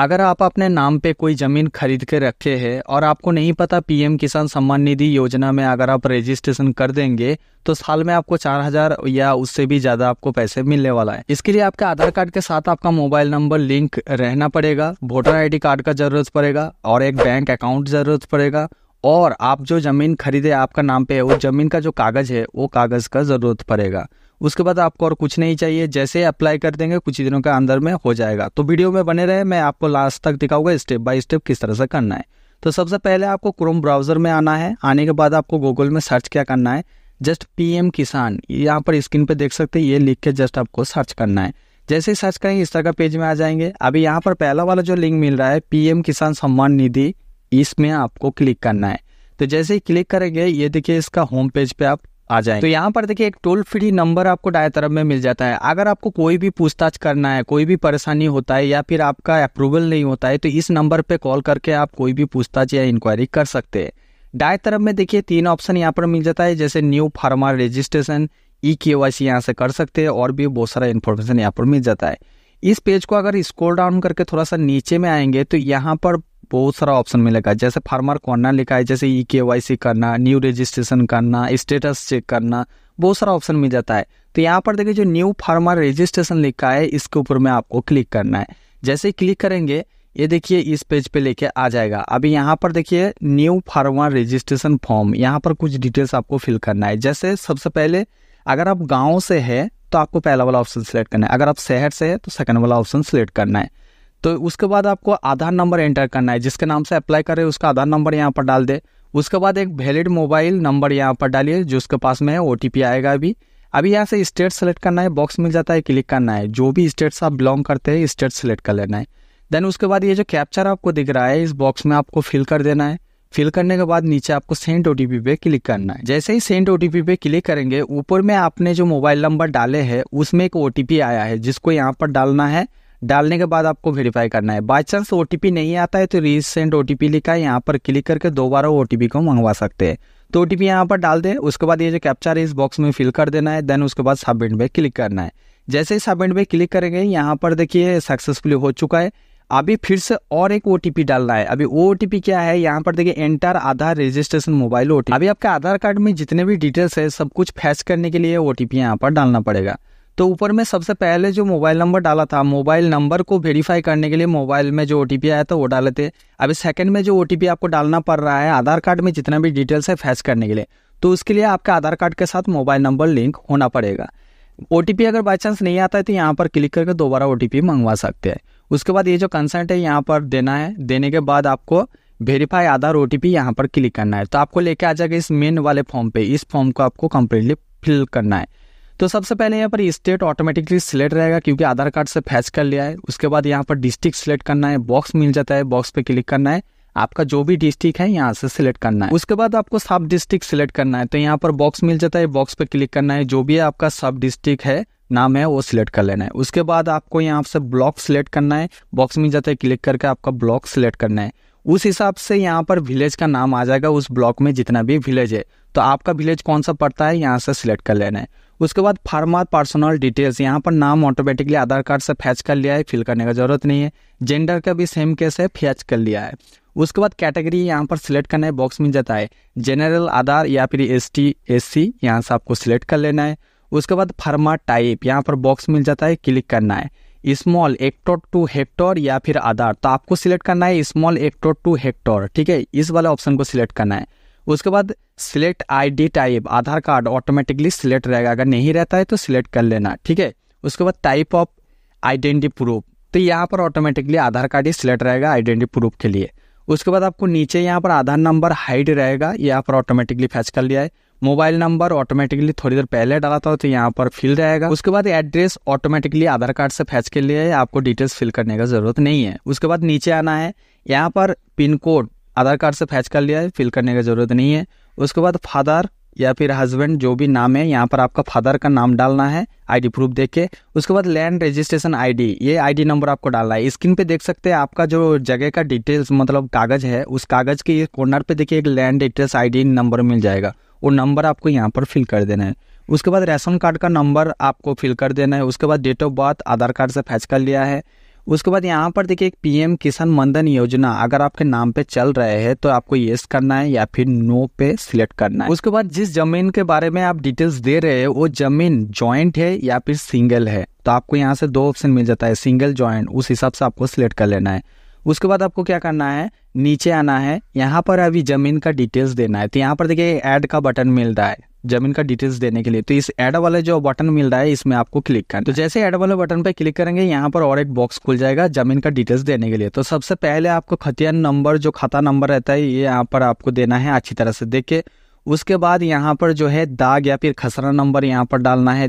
अगर आप अपने नाम पे कोई ज़मीन खरीद के रखे हैं और आपको नहीं पता पीएम किसान सम्मान निधि योजना में अगर आप रजिस्ट्रेशन कर देंगे तो साल में आपको चार हजार या उससे भी ज़्यादा आपको पैसे मिलने वाला है इसके लिए आपके आधार कार्ड के साथ आपका मोबाइल नंबर लिंक रहना पड़ेगा वोटर आईडी कार्ड का जरूरत पड़ेगा और एक बैंक अकाउंट जरूरत पड़ेगा और आप जो ज़मीन खरीदे आपका नाम पे है वो ज़मीन का जो कागज़ है वो कागज़ का ज़रूरत पड़ेगा उसके बाद आपको और कुछ नहीं चाहिए जैसे अप्लाई कर देंगे कुछ दिनों के अंदर में हो जाएगा तो वीडियो में बने रहे मैं आपको लास्ट तक दिखाऊंगा स्टेप बाय स्टेप किस तरह से करना है तो सबसे पहले आपको क्रोम ब्राउजर में आना है आने के बाद आपको गूगल में सर्च क्या करना है जस्ट पीएम किसान यहाँ पर स्क्रीन पे देख सकते हैं ये लिख के जस्ट आपको सर्च करना है जैसे ही सर्च करेंगे इस तरह का पेज में आ जाएंगे अभी यहाँ पर पहला वाला जो लिंक मिल रहा है पीएम किसान सम्मान निधि इसमें आपको क्लिक करना है तो जैसे ही क्लिक करेंगे ये देखिए इसका होम पेज पे आप आ जाए तो यहाँ पर देखिए एक टोल फ्री नंबर आपको दाएं तरफ में मिल जाता है अगर आपको कोई भी पूछताछ करना है कोई भी परेशानी होता है या फिर आपका अप्रूवल नहीं होता है तो इस नंबर पर कॉल करके आप कोई भी पूछताछ या इंक्वायरी कर सकते हैं डाय तरफ में देखिए तीन ऑप्शन यहाँ पर मिल जाता है जैसे न्यू फार्मर रजिस्ट्रेशन ई के वाई सी यहाँ से कर सकते हैं और भी बहुत सारा इन्फॉर्मेशन यहाँ पर मिल जाता है इस पेज को अगर स्क्रॉल डाउन करके थोड़ा सा नीचे में आएंगे तो यहाँ पर बहुत सारा ऑप्शन मिलेगा जैसे फार्मर कॉर्नर लिखा है जैसे ई के वाई सी करना न्यू रजिस्ट्रेशन करना स्टेटस चेक करना बहुत सारा ऑप्शन मिल जाता है तो यहाँ पर देखिए जो न्यू फार्मर रजिस्ट्रेशन लिखा है इसके ऊपर में आपको क्लिक करना है जैसे क्लिक करेंगे ये देखिए इस पेज पे लेके आ जाएगा अभी यहाँ पर देखिए न्यू फार्मर रजिस्ट्रेशन फॉर्म यहाँ पर कुछ डिटेल्स आपको फिल करना है जैसे सबसे पहले अगर आप गाँव से है तो आपको पहला वाला ऑप्शन सेलेक्ट करना है अगर आप शहर से है तो सेकंड वाला ऑप्शन सेलेक्ट करना है तो उसके बाद आपको आधार नंबर एंटर करना है जिसके नाम से अप्लाई करें उसका आधार नंबर यहाँ पर डाल दे उसके बाद एक वैलिड मोबाइल नंबर यहाँ पर डालिए जो उसके पास में ओ आएगा अभी अभी यहाँ से स्टेट सेलेक्ट करना है बॉक्स मिल जाता है क्लिक करना है जो भी स्टेट से आप बिलोंग करते हैं स्टेट सेलेक्ट कर लेना है देन उसके बाद ये जो कैप्चर आपको दिख रहा है इस बॉक्स में आपको फिल कर देना है फिल करने के बाद नीचे आपको सेंट ओ पे क्लिक करना है जैसे ही सेंट ओ पे क्लिक करेंगे ऊपर में आपने जो मोबाइल नंबर डाले हैं उसमें एक ओ आया है जिसको यहाँ पर डालना है डालने के बाद आपको वेरीफाई करना है बाई चांस ओ नहीं आता है तो रिसेंट ओ लिखा है यहाँ पर क्लिक करके दोबारा ओ को मंगवा सकते हैं तो ओ टी यहाँ पर डाल दें उसके बाद ये जो कैप्चर है इस बॉक्स में फिल कर देना है देन उसके बाद सबमिट पे क्लिक करना है जैसे ही सबमिट पे क्लिक करेंगे यहाँ पर देखिए सक्सेसफुली हो चुका है अभी फिर से और एक ओ डालना है अभी वो ओटीपी क्या है यहाँ पर देखिए एंटर आधार रजिस्ट्रेशन मोबाइल ओ अभी आपके आधार कार्ड में जितने भी डिटेल्स है सब कुछ फैच करने के लिए ओ टी यहाँ पर डालना पड़ेगा तो ऊपर में सबसे पहले जो मोबाइल नंबर डाला था मोबाइल नंबर को वेरीफाई करने के लिए मोबाइल में जो ओ आया था वो डाले थे अभी सेकंड में जो ओ आपको डालना पड़ रहा है आधार कार्ड में जितना भी डिटेल्स है फैच करने के लिए तो उसके लिए आपके आधार कार्ड के साथ मोबाइल नंबर लिंक होना पड़ेगा ओ अगर बाई चांस नहीं आता है तो यहाँ पर क्लिक करके दोबारा ओ मंगवा सकते हैं उसके बाद ये जो कंसेंट है यहाँ पर देना है देने के बाद आपको वेरीफाई आधार ओ टी यहाँ पर क्लिक करना है तो आपको लेके आ जाएगा इस मेन वाले फॉर्म पे इस फॉर्म को आपको कम्प्लीटली फिल करना है तो सबसे पहले यहाँ पर स्टेट ऑटोमेटिकली सिलेक्ट रहेगा क्योंकि आधार कार्ड से फैच कर लिया है उसके बाद यहाँ पर डिस्ट्रिक्ट सिलेक्ट करना है बॉक्स मिल जाता है बॉक्स पे क्लिक करना है आपका जो भी डिस्ट्रिक्ट है यहाँ से सिलेक्ट करना है उसके बाद आपको सब डिस्ट्रिक्ट सिलेक्ट करना है तो यहाँ पर बॉक्स मिल जाता है बॉक्स पे क्लिक करना है जो भी आपका सब डिस्ट्रिक्ट है नाम है वो सिलेक्ट कर लेना है उसके बाद आपको यहाँ से ब्लॉक सिलेक्ट करना है बॉक्स मिल जाता है क्लिक करके आपका ब्लॉक सिलेक्ट करना है उस हिसाब से यहाँ पर विलेज का नाम आ जाएगा उस ब्लॉक में जितना भी विलेज है तो आपका विलेज कौन सा पड़ता है यहाँ से सिलेक्ट कर लेना है उसके बाद फार्मा पर्सनल डिटेल्स यहाँ पर नाम ऑटोमेटिकली आधार कार्ड से फैच कर लिया है फिल करने का ज़रूरत नहीं है जेंडर का भी सेम केस है फैच कर लिया है उसके बाद कैटेगरी यहाँ पर सिलेक्ट करना है बॉक्स में जाता है जनरल आधार या फिर एस टी एस सी यहाँ से आपको सिलेक्ट कर लेना है उसके बाद फार्मा टाइप यहाँ पर बॉक्स मिल जाता है क्लिक करना है स्मॉल एक्टोर टू हेक्टोर या फिर आधार तो आपको सिलेक्ट करना है स्मॉल एक्टोर टू हेक्टोर ठीक है इस वाले ऑप्शन को सिलेक्ट करना है उसके बाद select ID type Aadhaar card automatically select रहेगा अगर नहीं रहता है तो सिलेक्ट कर लेना ठीक है उसके बाद टाइप ऑफ आइडेंटिटी प्रूफ तो यहाँ पर ऑटोमेटिकली आधार कार्ड ही सिलेक्ट रहेगा आइडेंटिटी प्रूफ के लिए उसके बाद आपको नीचे यहाँ पर आधार नंबर हाइड रहेगा यहाँ पर ऑटोमेटिकली फैच कर लिया है मोबाइल नंबर ऑटोमेटिकली थोड़ी देर पहले डाला था तो यहाँ पर फिल रहेगा उसके बाद एड्रेस ऑटोमेटिकली आधार कार्ड से फैच के लिए आपको डिटेल्स फिल करने का जरूरत नहीं है उसके बाद नीचे आना है यहाँ पर पिन कोड आधार कार्ड से फैच कर लिया है फिल करने की ज़रूरत नहीं है उसके बाद फादर या फिर हस्बैंड जो भी नाम है यहाँ पर आपका फादर का नाम डालना है आईडी प्रूफ देख के उसके बाद लैंड रजिस्ट्रेशन आईडी ये आईडी नंबर आपको डालना है स्क्रीन पे देख सकते हैं आपका जो जगह का डिटेल्स मतलब कागज़ है उस कागज़ के कॉर्नर पे देखिए एक लैंड डिटेल्स आईडी नंबर मिल जाएगा वो नंबर आपको यहाँ पर फिल कर देना है उसके बाद राशन कार्ड का नंबर आपको फिल कर देना है उसके बाद date of birth Aadhaar card से फैच कर लिया है उसके बाद यहाँ पर देखिए पीएम किसान मनधन योजना अगर आपके नाम पे चल रहे हैं तो आपको येस करना है या फिर नो पे सिलेक्ट करना है उसके बाद जिस जमीन के बारे में आप डिटेल्स दे रहे हैं वो जमीन ज्वाइंट है या फिर सिंगल है तो आपको यहाँ से दो ऑप्शन मिल जाता है सिंगल ज्वाइंट उस हिसाब से आपको सिलेक्ट कर लेना है उसके बाद आपको क्या करना है नीचे आना है यहाँ पर अभी जमीन का डिटेल्स देना है तो यहाँ पर देखिए ऐड का बटन मिल रहा है जमीन का डिटेल्स देने के लिए तो इस एड वाले जो बटन मिल रहा है इसमें आपको क्लिक करना तो जैसे एड वाले बटन पर क्लिक करेंगे यहाँ पर और एक बॉक्स खुल जाएगा जमीन का डिटेल्स देने के लिए तो सबसे पहले आपको खतियान नंबर जो खाता नंबर रहता है ये यहाँ पर आपको देना है अच्छी तरह से देख के उसके बाद यहाँ पर जो है दाग या फिर खसरा नंबर यहाँ पर डालना है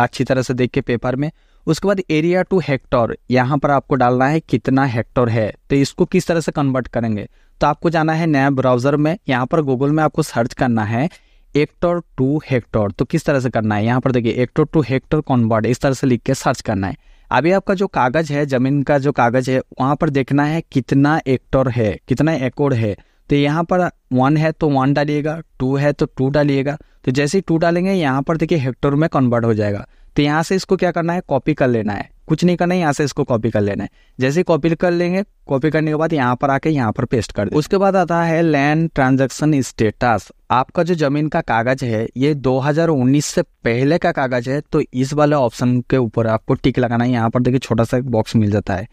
अच्छी तरह से देख के पेपर में उसके बाद एरिया टू हेक्टर यहाँ पर आपको डालना है कितना हेक्टर है तो इसको किस तरह से कन्वर्ट करेंगे तो आपको जाना है नया ब्राउजर में यहाँ पर गूगल में आपको सर्च करना है एक्टर टू हेक्टर तो किस तरह से करना है यहाँ पर देखिए एक्टर टू हेक्टर कॉन्वर्ट इस तरह से लिख के सर्च करना है अभी आपका जो कागज़ है ज़मीन का जो कागज़ है वहाँ पर देखना है कितना एक्टर है कितना एकड़ है तो यहाँ पर वन है तो वन डालिएगा टू है तो टू डालिएगा तो जैसे ही टू डालेंगे यहाँ पर देखिए हेक्टर में कन्वर्ट हो जाएगा तो यहाँ से इसको क्या करना है कॉपी कर लेना है कुछ नहीं करना है यहाँ से इसको कॉपी कर लेना है जैसे कॉपी कर लेंगे कॉपी करने के बाद यहाँ पर आके यहाँ पर पेस्ट कर दे उसके बाद आता है लैंड ट्रांजेक्शन स्टेटस आपका जो जमीन का कागज है ये 2019 से पहले का कागज है तो इस वाले ऑप्शन के ऊपर आपको टिक लगाना है यहाँ पर देखिए छोटा सा एक बॉक्स मिल जाता है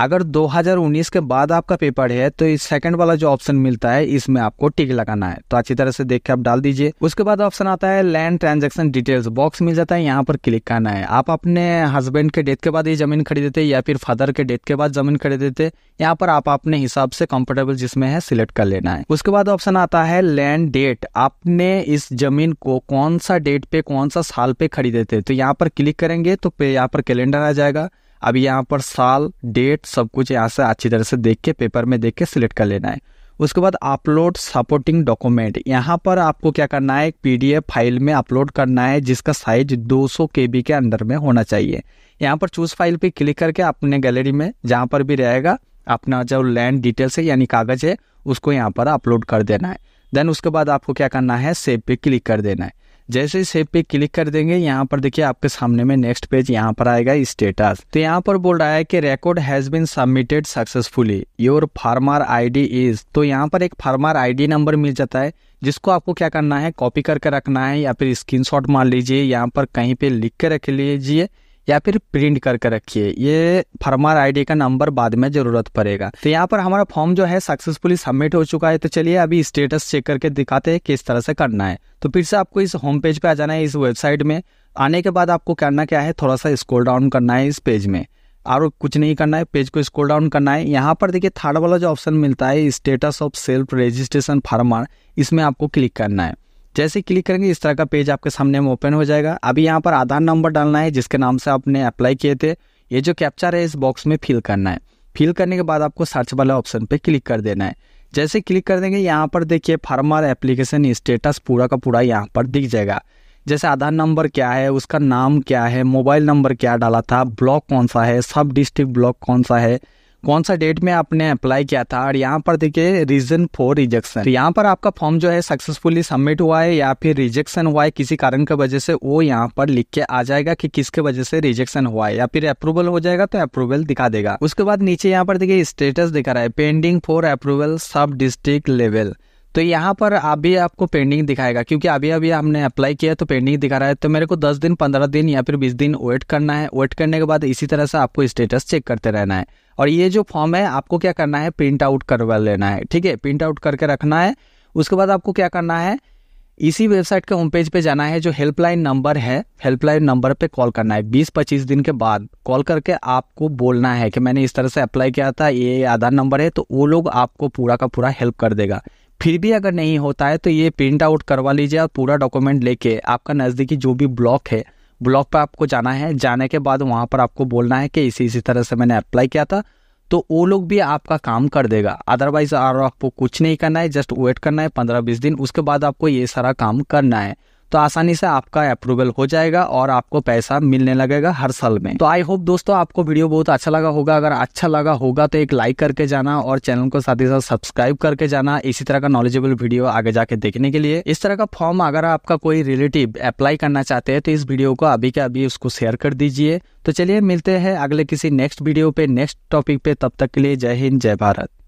अगर 2019 के बाद आपका पेपर है तो इस सेकंड वाला जो ऑप्शन मिलता है इसमें आपको टिक लगाना है तो अच्छी तरह से देख के आप डाल दीजिए उसके बाद ऑप्शन आता है लैंड ट्रांजेक्शन डिटेल्स बॉक्स मिल जाता है यहाँ पर क्लिक करना है आप अपने हस्बैंड के डेथ के बाद ये जमीन खरीदे थे या फिर फादर के डेथ के बाद जमीन खरीदे थे यहाँ पर आप अपने हिसाब से कंफर्टेबल जिसमें है सिलेक्ट कर लेना है उसके बाद ऑप्शन आता है लैंड डेट आपने इस जमीन को कौन सा डेट पे कौन सा साल पे खरीदे थे तो यहाँ पर क्लिक करेंगे तो यहाँ पर कैलेंडर आ जाएगा अब यहाँ पर साल डेट सब कुछ यहाँ से अच्छी तरह से देख के पेपर में देख के सिलेक्ट कर लेना है उसके बाद अपलोड सपोर्टिंग डॉक्यूमेंट यहाँ पर आपको क्या करना है एक पीडीएफ फाइल में अपलोड करना है जिसका साइज 200 सौ के अंदर में होना चाहिए यहाँ पर चूज फाइल पे क्लिक करके अपने गैलरी में जहाँ पर भी रहेगा अपना जो लैंड डिटेल्स है यानी कागज़ है उसको यहाँ पर अपलोड कर देना है देन उसके बाद आपको क्या करना है सेव पे क्लिक कर देना है जैसे ही सेव पे क्लिक कर देंगे यहाँ पर देखिए आपके सामने में नेक्स्ट पेज यहाँ पर आएगा स्टेटस तो यहाँ पर बोल रहा है कि record has been submitted successfully your farmer ID is तो यहाँ पर एक फार्मर आईडी नंबर मिल जाता है जिसको आपको क्या करना है कॉपी करके रखना है या फिर स्क्रीन मान लीजिए यहाँ पर कहीं पे लिख के रख लीजिए या फिर प्रिंट करके रखिए ये फार्मर आईडी का नंबर बाद में जरूरत पड़ेगा तो यहाँ पर हमारा फॉर्म जो है सक्सेसफुली सबमिट हो चुका है तो चलिए अभी स्टेटस चेक करके दिखाते हैं किस तरह से करना है तो फिर से आपको इस होम पेज पे आ जाना है इस वेबसाइट में आने के बाद आपको करना क्या है थोड़ा सा स्कोल डाउन करना है इस पेज में और कुछ नहीं करना है पेज को स्क्रोल डाउन करना है यहाँ पर देखिए थर्ड वाला जो ऑप्शन मिलता है status of self registration farmer इसमें आपको क्लिक करना है जैसे क्लिक करेंगे इस तरह का पेज आपके सामने में ओपन हो जाएगा अभी यहाँ पर आधार नंबर डालना है जिसके नाम से आपने अप्लाई किए थे ये जो कैप्चर है इस बॉक्स में फिल करना है फिल करने के बाद आपको सर्च वाला ऑप्शन पे क्लिक कर देना है जैसे क्लिक कर देंगे यहाँ पर देखिए फार्मर एप्लीकेशन स्टेटस पूरा का पूरा यहाँ पर दिख जाएगा जैसे आधार नंबर क्या है उसका नाम क्या है मोबाइल नंबर क्या डाला था ब्लॉक कौन सा है सब डिस्ट्रिक्ट ब्लॉक कौन सा है कौन सा डेट में आपने अप्लाई किया था और यहाँ पर देखिए रीजन फॉर रिजेक्शन तो यहाँ पर आपका फॉर्म जो है सक्सेसफुली सबमिट हुआ है या फिर रिजेक्शन हुआ है किसी कारण की वजह से वो यहाँ पर लिख के आ जाएगा कि किसके वजह से रिजेक्शन हुआ है या फिर अप्रूवल हो जाएगा तो अप्रूवल दिखा देगा उसके बाद नीचे यहाँ पर देखिए स्टेटस दिखा रहा है pending for approval sub district level तो यहाँ पर अभी आपको पेंडिंग दिखाएगा क्योंकि अभी अभी हमने अप्लाई किया तो पेंडिंग दिखा रहा है तो मेरे को दस दिन पंद्रह दिन या फिर बीस दिन वेट करना है वेट करने के बाद इसी तरह से आपको स्टेटस चेक करते रहना है और ये जो फॉर्म है आपको क्या करना है प्रिंट आउट करवा लेना है ठीक है प्रिंट आउट करके रखना है उसके बाद आपको क्या करना है इसी वेबसाइट के होम पेज पे जाना है जो हेल्पलाइन नंबर है हेल्पलाइन नंबर पे कॉल करना है बीस पच्चीस दिन के बाद कॉल करके आपको बोलना है कि मैंने इस तरह से अप्लाई किया था ये आधार नंबर है तो वो लोग आपको पूरा का पूरा हेल्प कर देगा फिर भी अगर नहीं होता है तो ये प्रिंट आउट करवा लीजिए और पूरा डॉक्यूमेंट लेके आपका नज़दीकी जो भी ब्लॉक है ब्लॉक पर आपको जाना है जाने के बाद वहाँ पर आपको बोलना है कि इसी इसी तरह से मैंने अप्लाई किया था तो वो लोग भी आपका काम कर देगा अदरवाइज और आपको कुछ नहीं करना है जस्ट वेट करना है पंद्रह बीस दिन उसके बाद आपको ये सारा काम करना है तो आसानी से आपका अप्रूवल हो जाएगा और आपको पैसा मिलने लगेगा हर साल में तो आई होप दोस्तों आपको वीडियो बहुत अच्छा लगा होगा अगर अच्छा लगा होगा तो एक लाइक करके जाना और चैनल को साथ ही साथ सब्सक्राइब करके जाना इसी तरह का नॉलेजेबल वीडियो आगे जाके देखने के लिए इस तरह का फॉर्म अगर आपका कोई रिलेटिव अप्लाई करना चाहते हैं तो इस वीडियो को अभी के अभी उसको शेयर कर दीजिए तो चलिए मिलते हैं अगले किसी नेक्स्ट वीडियो पे नेक्स्ट टॉपिक पे तब तक के लिए जय हिंद जय भारत